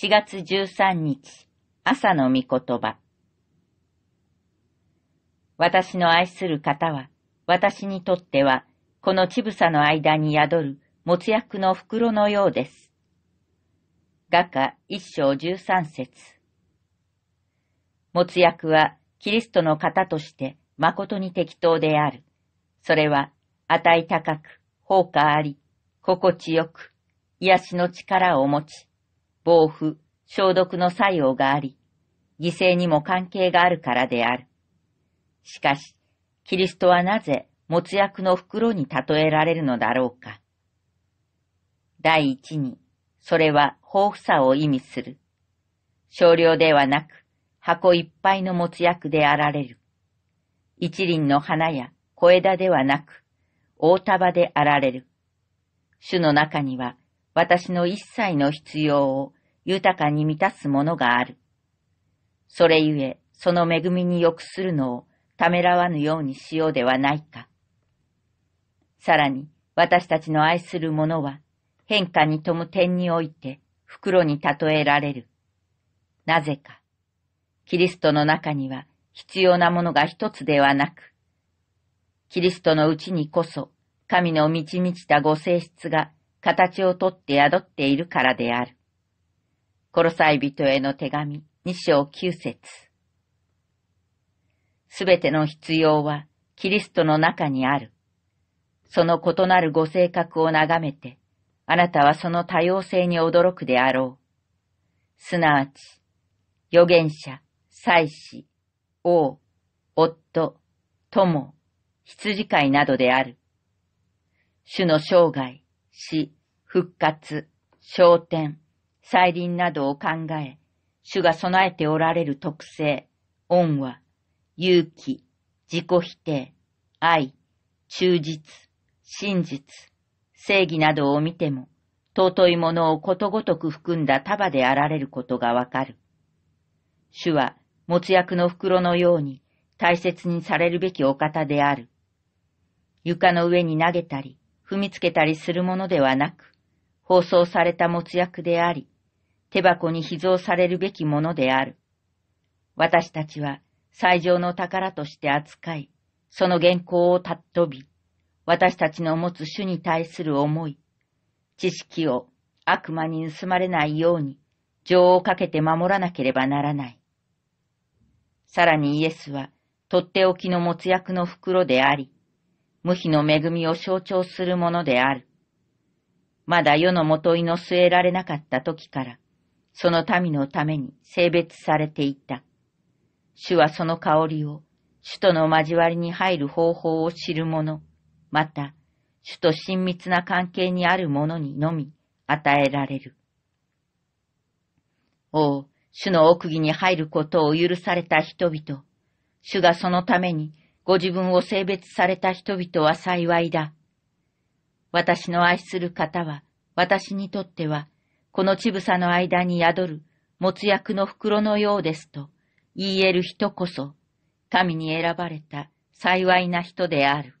4月13日、朝の御言葉。私の愛する方は、私にとっては、このちぶさの間に宿る、もつ薬の袋のようです。画家一章十三節。もつ薬は、キリストの方として、誠に適当である。それは、値高く、放火あり、心地よく、癒しの力を持ち、防腐、消毒の作用があり、犠牲にも関係があるからである。しかし、キリストはなぜ、もつ薬の袋に例えられるのだろうか。第一に、それは豊富さを意味する。少量ではなく、箱いっぱいのもつ薬であられる。一輪の花や小枝ではなく、大束であられる。種の中には私の一切の必要を豊かに満たすものがある。それゆえ、その恵みに欲するのをためらわぬようにしようではないか。さらに、私たちの愛する者は、変化に富む点において、袋に例えられる。なぜか、キリストの中には必要なものが一つではなく、キリストのうちにこそ、神の満ち満ちたご性質が形をとって宿っているからである。殺さえ人への手紙、二章九節。すべての必要はキリストの中にある。その異なるご性格を眺めて、あなたはその多様性に驚くであろう。すなわち、預言者、祭司、王、夫、友、羊飼いなどである。主の生涯、死、復活、昇天、再臨などを考え、主が備えておられる特性、恩和、勇気、自己否定、愛、忠実、真実、正義などを見ても、尊いものをことごとく含んだ束であられることがわかる。主は、持つ役の袋のように大切にされるべきお方である。床の上に投げたり、踏みつけたりするものではなく、包装された没薬であり、手箱に秘蔵されるべきものである。私たちは最上の宝として扱い、その原稿をたっ飛び、私たちの持つ主に対する思い、知識を悪魔に盗まれないように、情をかけて守らなければならない。さらにイエスは、とっておきの持つ薬の袋であり、無比の恵みを象徴するものである。まだ世のもといの据えられなかった時から、その民のために性別されていた。主はその香りを、主との交わりに入る方法を知る者、また、主と親密な関係にある者にのみ与えられる。おう、主の奥義に入ることを許された人々、主がそのためにご自分を性別された人々は幸いだ。私の愛する方は、私にとっては、このちぶさの間に宿る、もつ薬の袋のようですと、言える人こそ、神に選ばれた幸いな人である。